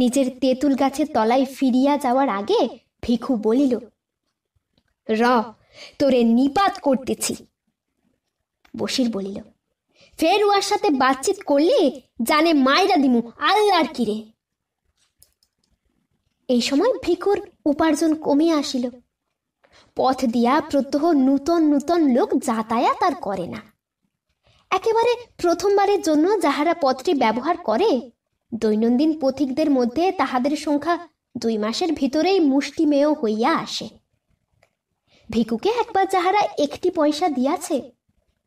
নিজের তেঁতুল গাছের তলায় ফিরিয়া যাওয়ার আগে ভিখু বলিল র তোরে নিপাত করতেছি বসির বলিল ফের ওয়ার সাথে বাতচিত করলে জানে মায়রা দিমু আল্লাহর কিরে এই সময় ভিকুর উপার্জন কমিয়া আসিল পথ দিয়া প্রত্যহ নূতন নূতন লোক যাতায়াত আর করে না একেবারে প্রথমবারের জন্য যাহারা পথটি ব্যবহার করে দৈনন্দিন পথিকদের মধ্যে তাহাদের সংখ্যা দুই মাসের ভিতরেই মুষ্টিমেয় হইয়া আসে ভিকুকে একবার যাহারা একটি পয়সা দিয়াছে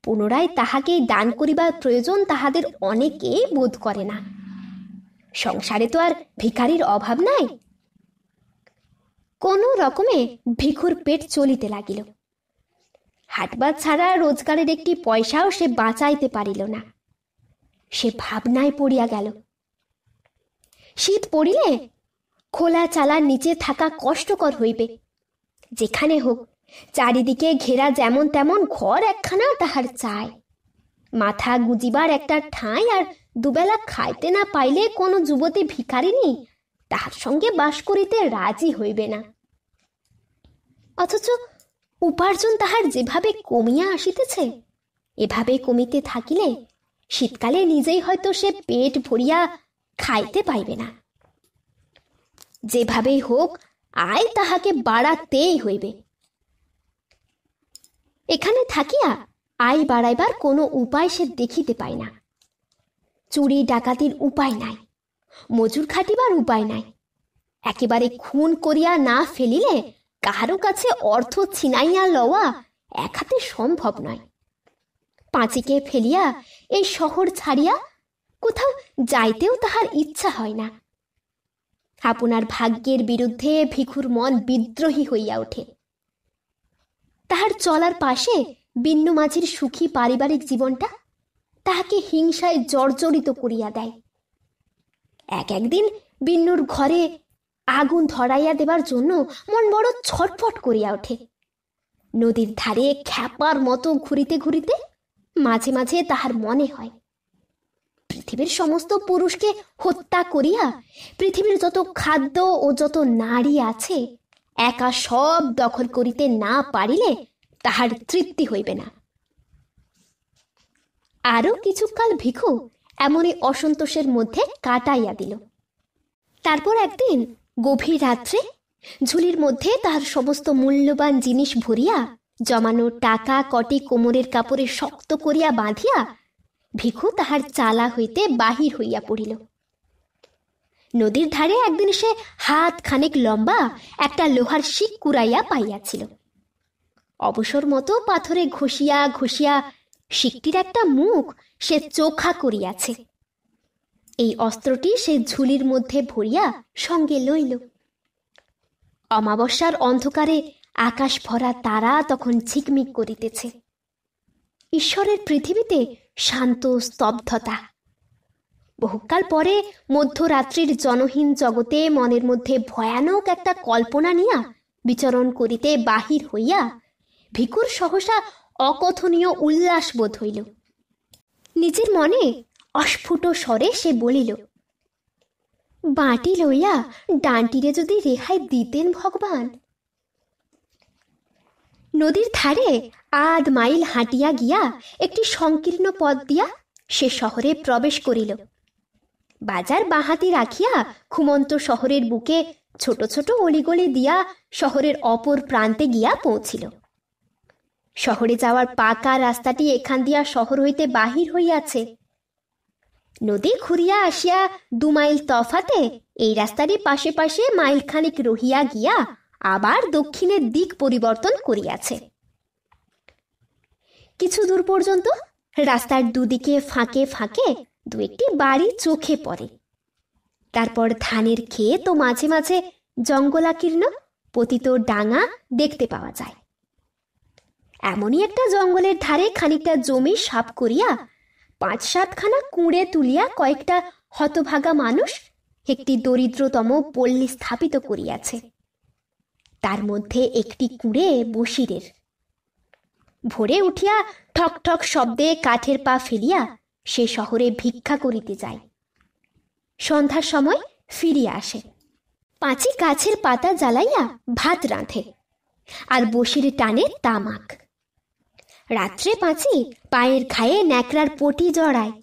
পুনরায় তাহাকেই দান করিবার প্রয়োজন তাহাদের অনেকে বোধ করে না সংসারে তো আর ভিকারির অভাব নাই কোনো রকমে ভিখুর পেট চলিতে লাগিল হাটবার ছাড়া রোজগারের একটি পয়সাও সে বাঁচাইতে পারিল না সে ভাবনায় পড়িয়া গেল শীত পড়িলে খোলা চালার নিচে থাকা কষ্টকর হইবে যেখানে হোক চারিদিকে ঘেরা যেমন তেমন ঘর একখানা তাহার চাই মাথা গুজিবার একটা ঠাঁই আর দুবেলা খাইতে না পাইলে কোনো যুবতী ভিকারিনী তাহার সঙ্গে বাস করিতে রাজি হইবে না অথচ উপার্জন তাহার যেভাবে কমিয়া আসিতেছে এভাবে কমিতে থাকিলে শীতকালে নিজেই হয়তো সে পেট ভরিয়া খাইতে পাইবে না যেভাবেই হোক আয় তাহাকে বাড়াতেই হইবে এখানে থাকিয়া আয় বাড়াইবার কোনো উপায় সে দেখিতে পায় না চুরি ডাকাতির উপায় নাই মজুর খাটিবার উপায় নাই একেবারে খুন করিয়া না ফেলিলে কাহারো কাছে অর্থ ছিনাইয়া লওয়া একাতে সম্ভব নয় পাঁচিকে ফেলিয়া এই শহর ছাড়িয়া কোথাও যাইতেও তাহার ইচ্ছা হয় না আপনার ভাগ্যের বিরুদ্ধে ভিখুর মন বিদ্রোহী হইয়া ওঠে তাহার চলার পাশে বিন্নু মাঝির সুখী পারিবারিক জীবনটা তাহাকে হিংসায় জর্জরিত করিয়া দেয় এক একদিন বিন্নুর ঘরে আগুন ধরাইয়া দেবার জন্য মন বড় ছটফট করিয়া ওঠে নদীর ধারে খ্যাপার মতো ঘুরিতে ঘুরিতে মাঝে মাঝে তাহার মনে হয় পৃথিবীর সমস্ত পুরুষকে হত্যা করিয়া পৃথিবীর যত খাদ্য ও যত নারী আছে একা সব দখল করিতে না পারিলে তাহার তৃপ্তি হইবে না আরও কিছুকাল ভিখু এমনই অসন্তোষের মধ্যে কাটাইয়া দিল তারপর একদিন গভীর রাত্রে ঝুলির মধ্যে তাহার সমস্ত মূল্যবান জিনিস ভরিয়া জমানো টাকা কটি কোমরের কাপড়ে শক্ত করিয়া বাঁধিয়া ভিখু তাহার চালা হইতে বাহির হইয়া পড়িল নদীর ধারে একদিন সে হাত খানেক লম্বা একটা লোহার শিক কুড়াইয়া পাইয়াছিল অবসর মতো পাথরে ঘষিয়া ঘষিয়া শিকটির একটা মুখ সে চোখা করিয়াছে এই অস্ত্রটি সে ঝুলির মধ্যে ভরিয়া সঙ্গে লইল অমাবস্যার অন্ধকারে আকাশ ভরা তারা তখন ঝিকমিক করিতেছে ঈশ্বরের পৃথিবীতে শান্ত স্তব্ধতা বহুকাল পরে মধ্যরাত্রির জনহীন জগতে মনের মধ্যে ভয়ানক একটা কল্পনা নিয়া বিচরণ করিতে বাহির হইয়া ভিকুর সহসা অকথনীয় উল্লাস বোধ হইল নিজের মনে অস্ফুট স্বরে সে বলিল বাটি লইয়া ডানটিরে যদি রেহাই দিতেন ভগবান নদীর ধারে আধ মাইল হাঁটিয়া গিয়া একটি সংকীর্ণ পথ দিয়া সে শহরে প্রবেশ করিল বাজার বাঁহাতি রাখিয়া ঘুমন্ত শহরের বুকে ছোট ছোট অলিগলি দিয়া শহরের অপর প্রান্তে গিয়া পৌঁছিল শহরে যাওয়ার পাকা রাস্তাটি এখান দিয়া শহর হইতে বাহির হইয়াছে নদী ঘুরিয়া আসিয়া দু মাইল তফাতে এই রাস্তারই পাশে পাশে মাইলখানিক রহিয়া গিয়া আবার দক্ষিণের দিক পরিবর্তন করিয়াছে কিছু দূর পর্যন্ত রাস্তার দুদিকে ফাঁকে ফাঁকে দু একটি বাড়ি চোখে পড়ে তারপর ধানের ক্ষেত ও মাঝে মাঝে জঙ্গলাকীর্ণ পতিত ডাঙা দেখতে পাওয়া যায় এমনই একটা জঙ্গলের ধারে খানিকটা জমি সাপ করিয়া পাঁচ সাতখানা কুঁড়ে তুলিয়া কয়েকটা হতভাগা মানুষ একটি দরিদ্রতম পল্লী স্থাপিত করিয়াছে তার মধ্যে একটি কুঁড়ে বসিরের ভোরে উঠিয়া ঠক ঠক শব্দে কাঠের পা ফেলিয়া সে শহরে ভিক্ষা করিতে যায় সন্ধ্যার সময় ফিরিয়া আসে পাঁচি গাছের পাতা জ্বালাইয়া ভাত রাঁধে আর বসির টানে তামাক রাত্রে পাঁচি পায়ের খায়ে ন্যাকড়ার পটি জড়ায়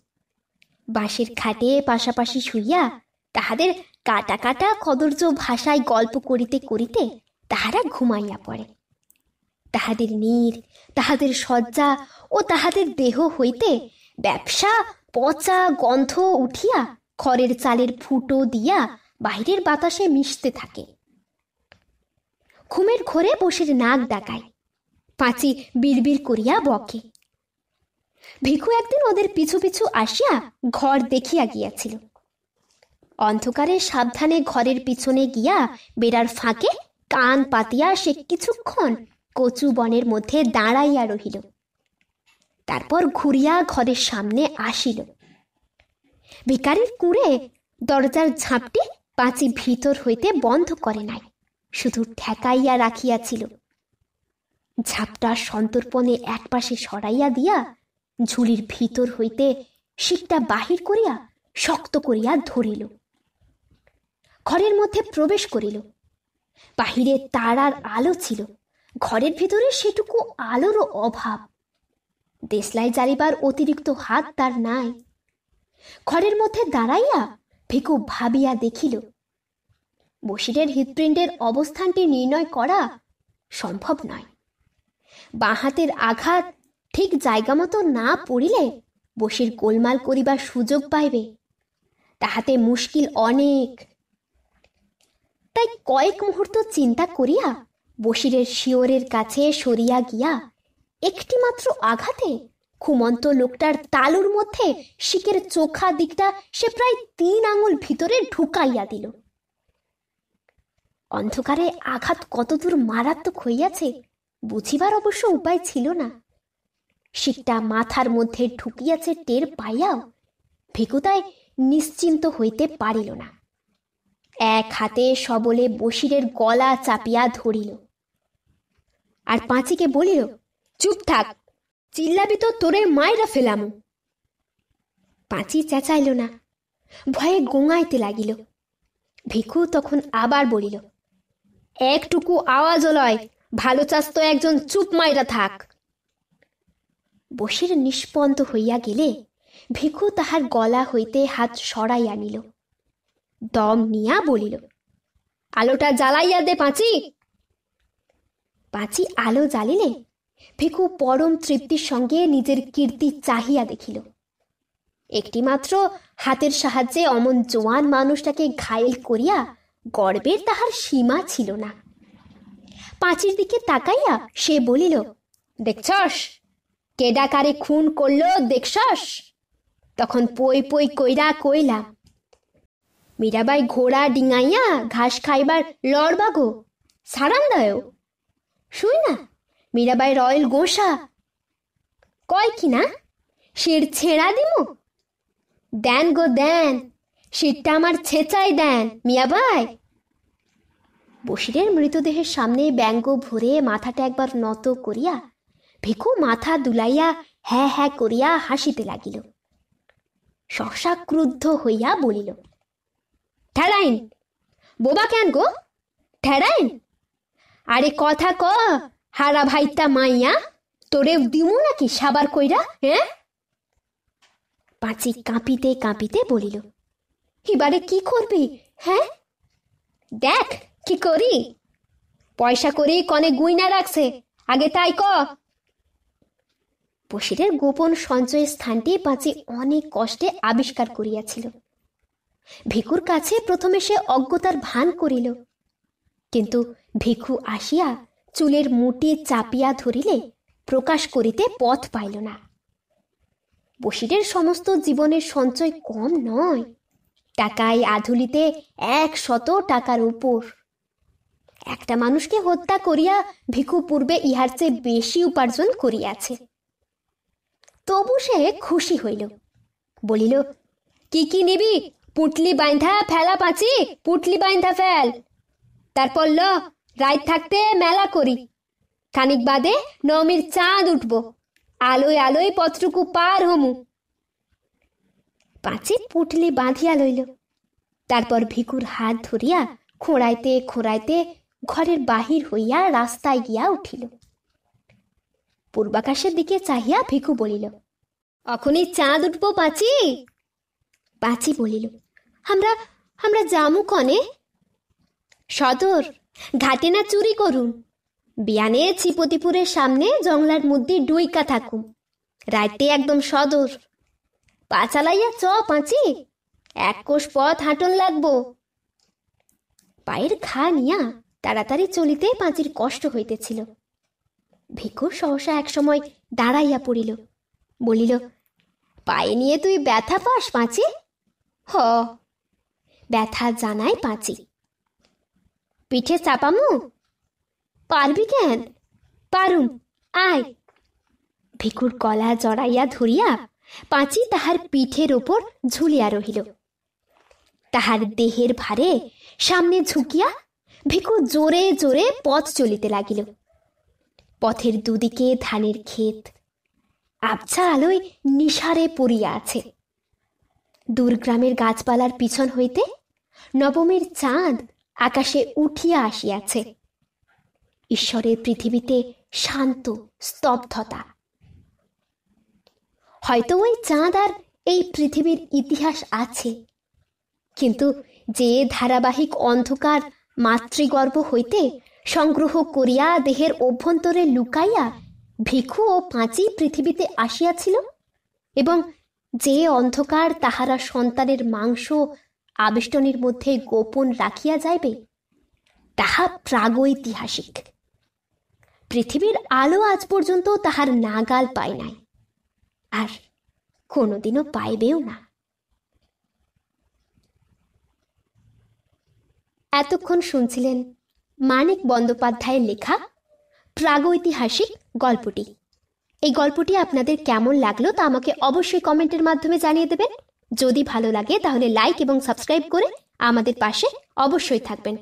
বাঁশের খাটে পাশাপাশি শুইয়া তাহাদের কাটা কাটা কদর্য ভাষায় গল্প করিতে করিতে তাহারা ঘুমাইয়া পড়ে তাহাদের নীর তাহাদের শয্যা ও তাহাদের দেহ হইতে ব্যবসা পচা গন্ধ উঠিয়া খড়ের চালের ফুটো দিয়া বাহিরের বাতাসে মিশতে থাকে ঘুমের ঘরে বসির নাক ডাকায় পাঁচি বিড়বিড় করিয়া বকে ভিখু একদিন ওদের পিছু পিছু আসিয়া ঘর দেখিয়া গিয়াছিল অন্ধকারে সাবধানে ঘরের পিছনে গিয়া বেড়ার ফাঁকে কান পাতিয়া সে কিছুক্ষণ কচু বনের মধ্যে দাঁড়াইয়া রহিল তারপর ঘুরিয়া ঘরের সামনে আসিল ভিকারির কুঁড়ে দরজার ঝাঁপটি পাঁচি ভিতর হইতে বন্ধ করে নাই শুধু ঠেকাইয়া রাখিয়াছিল ঝাপটা সন্তর্পণে একপাশে সরাইয়া দিয়া ঝুলির ভিতর হইতে শিকটা বাহির করিয়া শক্ত করিয়া ধরিল ঘরের মধ্যে প্রবেশ করিল বাহিরে তারার আলো ছিল ঘরের ভিতরে সেটুকু আলোরও অভাব দেশলাই জ্বালিবার অতিরিক্ত হাত তার নাই ঘরের মধ্যে দাঁড়াইয়া ভিকু ভাবিয়া দেখিল বসিরের হৃদপিণ্ডের অবস্থানটি নির্ণয় করা সম্ভব নয় বাঁহাতের আঘাত ঠিক জায়গা মতো না পড়িলে বসির গোলমাল করিবার সুযোগ পাইবে তাহাতে মুশকিল অনেক তাই কয়েক মুহূর্ত চিন্তা করিয়া বসিরের শিওরের কাছে সরিয়া গিয়া একটিমাত্র আঘাতে ঘুমন্ত লোকটার তালুর মধ্যে শিকের চোখা দিকটা সে প্রায় তিন আঙুল ভিতরে ঢুকাইয়া দিল অন্ধকারে আঘাত কতদূর মারাত্মক হইয়াছে বুঝিবার অবশ্য উপায় ছিল না শিকটা মাথার মধ্যে ঢুকিয়াছে টের পাইয়াও ভিকুদায় নিশ্চিন্ত হইতে পারিল না এক হাতে সবলে বসিরের গলা চাপিয়া ধরিল আর পাঁচিকে বলিল চুপ থাক চিল্লাবি তো তোরে মায়েরা ফেলাম পাঁচি চেঁচাইল না ভয়ে গোঙাইতে লাগিল ভিখু তখন আবার বলিল একটুকু আওয়াজও লয় ভালো চাস তো একজন চুপ মাইরা থাক বসির নিষ্পন্দ হইয়া গেলে ভিখু তাহার গলা হইতে হাত সরাই আনিল দম নিয়া বলিল আলোটা জ্বালাইয়া দে পাঁচি পাঁচি আলো জ্বালিলে ভিখু পরম তৃপ্তির সঙ্গে নিজের কীর্তি চাহিয়া দেখিল একটিমাত্র হাতের সাহায্যে অমন জোয়ান মানুষটাকে ঘায়েল করিয়া গর্বের তাহার সীমা ছিল না পাঁচির দিকে তাকাইয়া সে বলিল দেখছস কেডাকারে খুন করলো দেখছস তখন পই পই কইরা কইলা মীরাবাই ঘোড়া ডিঙাইয়া ঘাস খাইবার লড়বাগো সারান্দায়ও শুই না মীরাবাই রয়েল গোসা কয় কি না শির ছেঁড়া দিমু দেন গো দেন শিরটা আমার ছেঁচাই দেন মিয়াবাই বসিরের মৃতদেহের সামনে ব্যঙ্গ ভরে মাথাটা একবার নত করিয়া ভিখু মাথা দুলাইয়া হ্যাঁ হ্যাঁ করিয়া হাসিতে লাগিল সহসা ক্রুদ্ধ হইয়া বলিল ঠেড়াইন বোবা কেন গো ঠেড়াইন আরে কথা ক হারা ভাইটা মাইয়া তোরে দিমু নাকি সাবার কইরা হ্যাঁ পাঁচি কাঁপিতে কাঁপিতে বলিল এবারে কি করবি হ্যাঁ দেখ কি করি পয়সা করি কনে গুইনা রাখছে আগে তাই ক বসিরের গোপন সঞ্চয় স্থানটি পাঁচি অনেক কষ্টে আবিষ্কার করিয়াছিল ভিকুর কাছে প্রথমে সে অজ্ঞতার ভান করিল কিন্তু ভিখু আসিয়া চুলের মুটি চাপিয়া ধরিলে প্রকাশ করিতে পথ পাইল না বসিরের সমস্ত জীবনের সঞ্চয় কম নয় টাকায় আধুলিতে এক শত টাকার উপর একটা মানুষকে হত্যা করিয়া ভিখু পূর্বে ইহার চেয়ে বেশি উপার্জন করিয়াছে তবু সে খুশি হইল বলিল কি কি নিবি পুটলি বাইন্ধা ফেলা পাঁচি পুটলি বাইন্ধা ফেল তারপর ল রাত থাকতে মেলা করি খানিক বাদে নবমীর চাঁদ উঠব আলোয় আলোয় পত্রকু পার হমু পাঁচি পুটলি বাঁধিয়া লইল তারপর ভিকুর হাত ধরিয়া খোঁড়াইতে খোঁড়াইতে ঘরের বাহির হইয়া রাস্তায় গিয়া উঠিল পূর্বাকাশের দিকে চাহিয়া ভিখু বলিল অখনই চাঁদ উঠবো পাচি পাচি বলিল আমরা আমরা জামু কনে সদর ঘাটে না চুরি করুন বিয়ানে ছিপতিপুরের সামনে জংলার মধ্যে ডুইকা থাকুম রাইতে একদম সদর পাচালাইয়া চ পাঁচি এক কোষ পথ হাঁটন লাগবো পায়ের ঘা নিয়া তাড়াতাড়ি চলিতে পাঁচির কষ্ট হইতেছিল ভিখু সহসা একসময় দাঁড়াইয়া পড়িল বলিল পায়ে নিয়ে তুই ব্যথা পাস পাঁচি হ ব্যথা জানায় পাঁচি পিঠে চাপামু পারবি কেন পারুম আয় ভিকুর কলা জড়াইয়া ধরিয়া পাঁচি তাহার পিঠের ওপর ঝুলিয়া রহিল তাহার দেহের ভারে সামনে ঝুঁকিয়া ভিকু জোরে জোরে পথ চলিতে লাগিল পথের দুদিকে ধানের ক্ষেত আবছা আলোয় নিশারে পড়িয়া আছে দূরগ্রামের গাছপালার পিছন হইতে নবমের চাঁদ আকাশে উঠিয়া আসিয়াছে ঈশ্বরের পৃথিবীতে শান্ত স্তব্ধতা হয়তো ওই চাঁদ আর এই পৃথিবীর ইতিহাস আছে কিন্তু যে ধারাবাহিক অন্ধকার মাতৃগর্ভ হইতে সংগ্রহ করিয়া দেহের অভ্যন্তরে লুকাইয়া ভিক্ষু ও পাঁচি পৃথিবীতে আসিয়াছিল এবং যে অন্ধকার তাহারা সন্তানের মাংস আবেষ্টনের মধ্যে গোপন রাখিয়া যাইবে তাহা প্রাগৈতিহাসিক পৃথিবীর আলো আজ পর্যন্ত তাহার নাগাল পায় নাই আর কোনোদিনও পাইবেও না এতক্ষণ শুনছিলেন মানিক বন্দ্যোপাধ্যায়ের লেখা প্রাগৈতিহাসিক গল্পটি এই গল্পটি আপনাদের কেমন লাগলো তা আমাকে অবশ্যই কমেন্টের মাধ্যমে জানিয়ে দেবেন যদি ভালো লাগে তাহলে লাইক এবং সাবস্ক্রাইব করে আমাদের পাশে অবশ্যই থাকবেন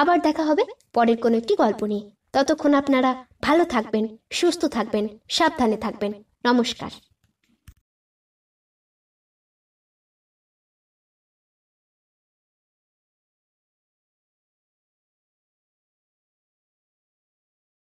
আবার দেখা হবে পরের কোনো একটি গল্প নিয়ে ততক্ষণ আপনারা ভালো থাকবেন সুস্থ থাকবেন সাবধানে থাকবেন নমস্কার